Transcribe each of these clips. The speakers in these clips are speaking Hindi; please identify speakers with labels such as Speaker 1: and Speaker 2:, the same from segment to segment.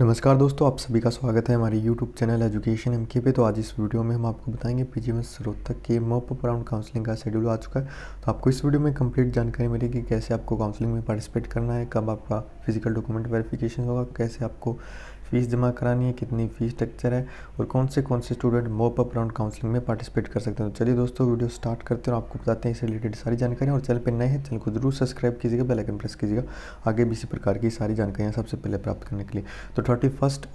Speaker 1: नमस्कार दोस्तों आप सभी का स्वागत है हमारे YouTube चैनल एजुकेशन एम के पे तो आज इस वीडियो में हम आपको बताएंगे पी जी एम के मॉप अप राउंड काउंसलिंग का शेड्यूल आ चुका है तो आपको इस वीडियो में कंप्लीट जानकारी मिलेगी कैसे आपको काउंसलिंग में पार्टिसिपेट करना है कब आपका फिजिकल डॉक्यूमेंट वेरिफिकेशन होगा कैसे आपको फ़ीस जमा करानी है कितनी फ़ीस स्ट्रक्चर है और कौन से कौन से student mop up round counselling में पार्टिसिपेट कर सकते हैं तो चलिए दोस्तों वीडियो स्टार्ट करते हैं आपको बताते हैं इससे रिलेटेड सारी जानकारी और चैनल पर नए हैं चैनल को जरूर सब्सक्राइब कीजिएगा बेलाइकन प्रेस कीजिएगा आगे भी इसी प्रकार की सारी जानकारियाँ सबसे पहले प्राप्त करने के लिए तो थर्टी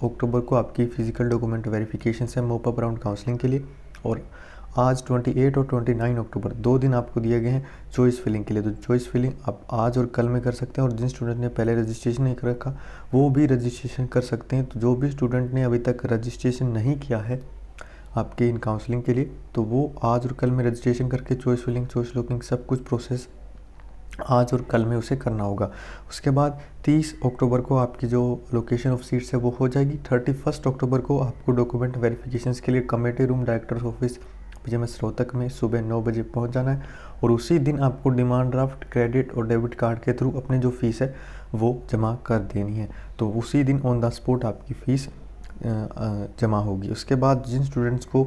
Speaker 1: अक्टूबर को आपकी फिजिकल डॉक्यूमेंट वेरिफिकेशन है मोप अप राउंड काउंसलिंग के लिए और आज 28 और 29 अक्टूबर दो दिन आपको दिए गए हैं चॉइस फिलिंग के लिए तो चॉइस फिलिंग आप आज और कल में कर सकते हैं और जिन स्टूडेंट ने पहले रजिस्ट्रेशन नहीं कर रखा वो भी रजिस्ट्रेशन कर सकते हैं तो जो भी स्टूडेंट ने अभी तक रजिस्ट्रेशन नहीं किया है आपके इन काउंसलिंग के लिए तो वो आज और कल में रजिस्ट्रेशन करके चॉइस फिलिंग चॉइस लुकिंग सब कुछ प्रोसेस आज और कल में उसे करना होगा उसके बाद 30 अक्टूबर को आपकी जो लोकेशन ऑफ सीट्स है वो हो जाएगी 31 अक्टूबर को आपको डॉक्यूमेंट वेरिफिकेशंस के लिए committee room directors office P M S Rohtak में सुबह नौ बजे पहुंच जाना है और उसी दिन आपको डिमांड ड्राफ्ट क्रेडिट और डेबिट कार्ड के थ्रू अपने जो फ़ीस है वो जमा कर देनी है तो उसी दिन ऑन द स्पॉट आपकी फ़ीस जमा होगी उसके बाद जिन स्टूडेंट्स को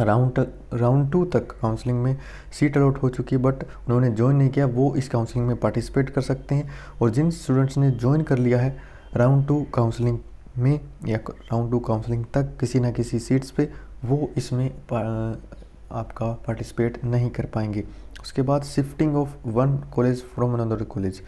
Speaker 1: राउंड राउंड टू तक काउंसलिंग में सीट अलॉट हो चुकी है बट उन्होंने ज्वाइन नहीं किया वो इस काउंसलिंग में पार्टिसिपेट कर सकते हैं और जिन स्टूडेंट्स ने ज्वाइन कर लिया है राउंड टू काउंसलिंग में या राउंड टू काउंसलिंग तक किसी ना किसी सीट्स पे वो इसमें आपका पार्टिसिपेट नहीं कर पाएंगे उसके बाद shifting of one college from another college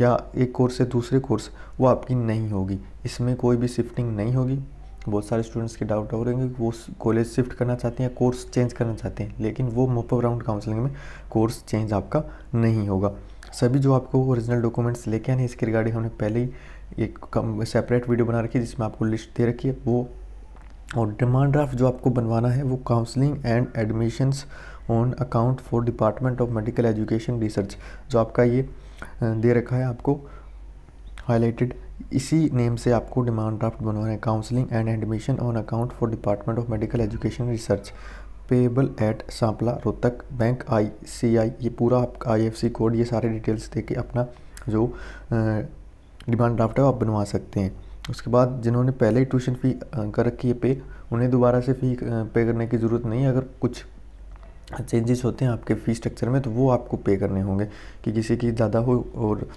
Speaker 1: या एक कोर्स से दूसरे कोर्स वो आपकी नहीं होगी इसमें कोई भी शिफ्टिंग नहीं होगी बहुत सारे स्टूडेंट्स के डाउट हो रहे हैं कि वो कॉलेज शिफ्ट करना चाहते हैं या कोर्स चेंज करना चाहते हैं लेकिन वो मोपअप राउंड काउंसलिंग में कोर्स चेंज आपका नहीं होगा सभी जो आपको ओरिजिनल डॉक्यूमेंट्स लेके आने इसके रिगार्डिंग हमने पहले ही एक कम सेपरेट वीडियो बना रखी है जिसमें आपको लिस्ट दे रखी है वो और डिमांड ड्राफ्ट जो आपको बनवाना है वो counselling and admissions on account for department of medical education research जो आपका ये दे रखा है आपको हाईलाइटेड इसी नेम से आपको डिमांड ड्राफ्ट बनवाना है counselling and admission on account for department of medical education research payable at Sampla Rohtak bank I C I ये पूरा आपका आई एफ सी कोड ये सारे डिटेल्स दे के अपना जो डिमांड ड्राफ्ट है वो आप बनवा सकते हैं उसके बाद जिन्होंने पहले ही ट्यूशन फ़ी कर रखी है पे उन्हें दोबारा से फ़ी पे करने की ज़रूरत नहीं है अगर कुछ चेंजेस होते हैं आपके फ़ी स्ट्रक्चर में तो वो आपको पे करने होंगे कि किसी की ज़्यादा हो और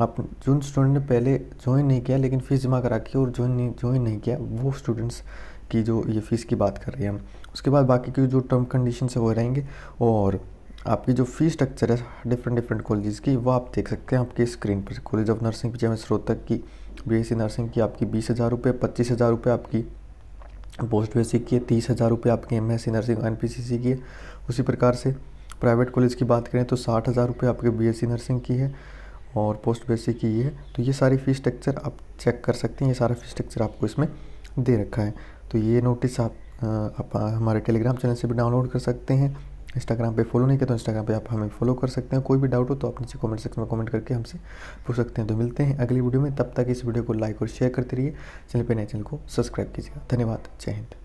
Speaker 1: आप जिन स्टूडेंट ने पहले ज्वाइन नहीं किया लेकिन फ़ीस जमा करा के और ज्वाइन नहीं ज्वाइन नहीं किया वो स्टूडेंट्स की जो ये फ़ीस की बात कर रहे हैं हम उसके बाद बाकी की जो टर्म कंडीशन है वो रहेंगे और आपकी जो फी स्ट्रक्चर है डिफरेंट डिफरेंट कॉलेज़ की वो आप देख सकते हैं आपके स्क्रीन पर कॉलेज ऑफ नर्सिंग पीछे में स्रोतक की बी नर्सिंग की आपकी बीस हज़ार रुपये पच्चीस हज़ार रुपये आपकी पोस्ट बेसिक की है तीस हज़ार रुपये आपकी M S C nursing N P C C की है उसी प्रकार से प्राइवेट कॉलेज की बात करें तो साठ हज़ार रुपये आपके बी एस सी नर्सिंग की है और पोस्ट बेसिक की है तो ये सारी फ़ीस स्ट्रक्चर आप चेक कर सकते हैं ये सारा फ़ीस स्ट्रक्चर आपको इसमें दे रखा है तो ये नोटिस आप, आप हमारे टेलीग्राम चैनल से भी डाउनलोड कर सकते हैं इंस्टाग्राम पे फॉलो नहीं किया तो इंस्टाग्राम पे आप हमें फॉलो कर सकते हैं कोई भी डाउट हो तो आप नीचे कमेंट सेक्शन में कमेंट करके हमसे पूछ सकते हैं तो मिलते हैं अगली वीडियो में तब तक इस वीडियो को लाइक और शेयर करते रहिए चैनल पर नए चैनल को सब्सक्राइब कीजिएगा धन्यवाद जय हिंद